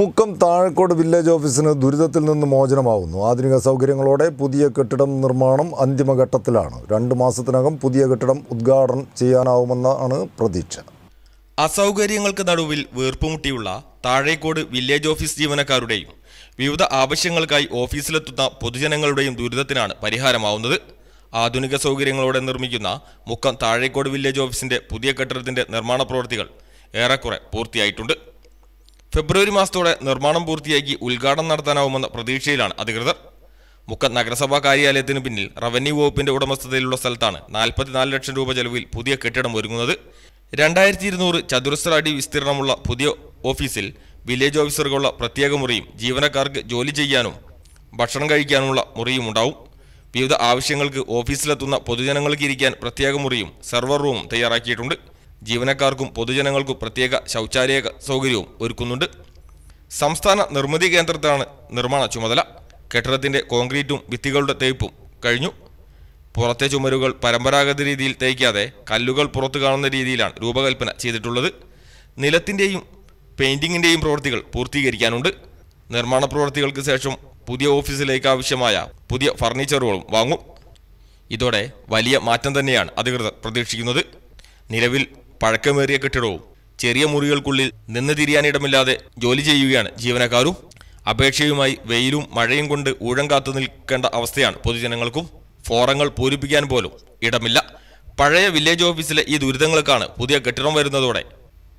Mukkam Thazhakode village ഓഫീസിന് ദുരിതത്തിൽ നിന്ന് മോചനമാവുന്നു ആധുനിക സൗകര്യങ്ങളോടെ പുതിയ കെട്ടിടം നിർമ്മാണം അന്തിമഘട്ടത്തിലാണ് രണ്ട് മാസത്തിനകം പുതിയ കെട്ടിടം ഉദ്ഘാടനം ചെയ്യാനാവുമെന്നാണ് പ്രതീക്ഷ അസൗകര്യങ്ങൾക്ക് നടുവിൽ വീർപ്പുമുട്ടിയുള്ള താഴേക്കോട് വില്ലേജ് ഓഫീസ് ജീവനക്കാരുടെയും വിവിധ ആവശ്യങ്ങൾക്കായി ഓഫീസിലെത്തുന്ന പൊതുജനങ്ങളുടെയും ദുരിതത്തിനാണ് പരിഹാരമാവുന്നത് ആധുനിക സൗകര്യങ്ങളോടെ നിർമ്മിക്കുന്ന മുക്കം താഴേക്കോട് വില്ലേജ് ഓഫീസിന്റെ പുതിയ കെട്ടിടത്തിന്റെ നിർമ്മാണ പ്രവൃത്തികൾ ഏറെക്കുറെ പൂർത്തിയായിട്ടുണ്ട് ഫെബ്രുവരി മാസത്തോടെ നിർമ്മാണം പൂർത്തിയാക്കി ഉദ്ഘാടനം നടത്താനാവുമെന്ന പ്രതീക്ഷയിലാണ് അധികൃതർ മുക്ക നഗരസഭാ കാര്യാലയത്തിന് പിന്നിൽ റവന്യൂ വകുപ്പിന്റെ ഉടമസ്ഥതയിലുള്ള സ്ഥലത്താണ് നാൽപ്പത്തിനാല് ലക്ഷം രൂപ ചെലവിൽ പുതിയ കെട്ടിടം ഒരുങ്ങുന്നത് രണ്ടായിരത്തി ഇരുന്നൂറ് ചതുരശ്ര അടി വിസ്തീർണമുള്ള പുതിയ ഓഫീസിൽ വില്ലേജ് ഓഫീസർക്കുള്ള പ്രത്യേക മുറിയും ജീവനക്കാർക്ക് ജോലി ചെയ്യാനും ഭക്ഷണം കഴിക്കാനുമുള്ള മുറിയും ഉണ്ടാവും വിവിധ ആവശ്യങ്ങൾക്ക് ഓഫീസിലെത്തുന്ന പൊതുജനങ്ങൾക്ക് ഇരിക്കാൻ പ്രത്യേക മുറിയും സെർവർ റൂമും തയ്യാറാക്കിയിട്ടുണ്ട് ജീവനക്കാർക്കും പൊതുജനങ്ങൾക്കും പ്രത്യേക ശൗചാലയ സൗകര്യവും ഒരുക്കുന്നുണ്ട് സംസ്ഥാന നിർമ്മിതി കേന്ദ്രത്തിലാണ് നിർമ്മാണ ചുമതല കെട്ടിടത്തിൻ്റെ കോൺക്രീറ്റും ഭിത്തികളുടെ തേയ്പ്പും കഴിഞ്ഞു പുറത്തെ ചുമരുകൾ പരമ്പരാഗത രീതിയിൽ തേയ്ക്കാതെ കല്ലുകൾ പുറത്തു കാണുന്ന രീതിയിലാണ് രൂപകൽപ്പന ചെയ്തിട്ടുള്ളത് നിലത്തിൻ്റെയും പെയിൻറ്റിങ്ങിൻ്റെയും പ്രവൃത്തികൾ പൂർത്തീകരിക്കാനുണ്ട് നിർമ്മാണ പ്രവൃത്തികൾക്ക് ശേഷം പുതിയ ഓഫീസിലേക്ക് ആവശ്യമായ പുതിയ ഫർണിച്ചറുകളും വാങ്ങും ഇതോടെ വലിയ മാറ്റം തന്നെയാണ് അധികൃതർ പ്രതീക്ഷിക്കുന്നത് നിലവിൽ പഴക്കമേറിയ കെട്ടിടവും ചെറിയ മുറികൾക്കുള്ളിൽ നിന്ന് തിരിയാനിടമില്ലാതെ ജോലി ചെയ്യുകയാണ് ജീവനക്കാരും അപേക്ഷയുമായി വെയിലും മഴയും കൊണ്ട് ഊഴം കാത്തു നിൽക്കേണ്ട അവസ്ഥയാണ് പൊതുജനങ്ങൾക്കും ഫോറങ്ങൾ പൂരിപ്പിക്കാൻ പോലും ഇടമില്ല പഴയ വില്ലേജ് ഓഫീസിലെ ഈ ദുരിതങ്ങൾക്കാണ് പുതിയ കെട്ടിടം വരുന്നതോടെ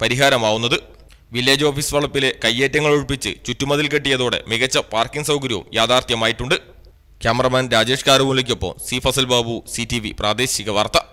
പരിഹാരമാവുന്നത് വില്ലേജ് ഓഫീസ് വളപ്പിലെ കയ്യേറ്റങ്ങൾ ഒഴിപ്പിച്ച് ചുറ്റുമതിൽ കെട്ടിയതോടെ മികച്ച പാർക്കിംഗ് സൗകര്യവും യാഥാർത്ഥ്യമായിട്ടുണ്ട് ക്യാമറമാൻ രാജേഷ് കാരുമൂലിക്കൊപ്പം സി ഫസൽ ബാബു സി പ്രാദേശിക വാർത്ത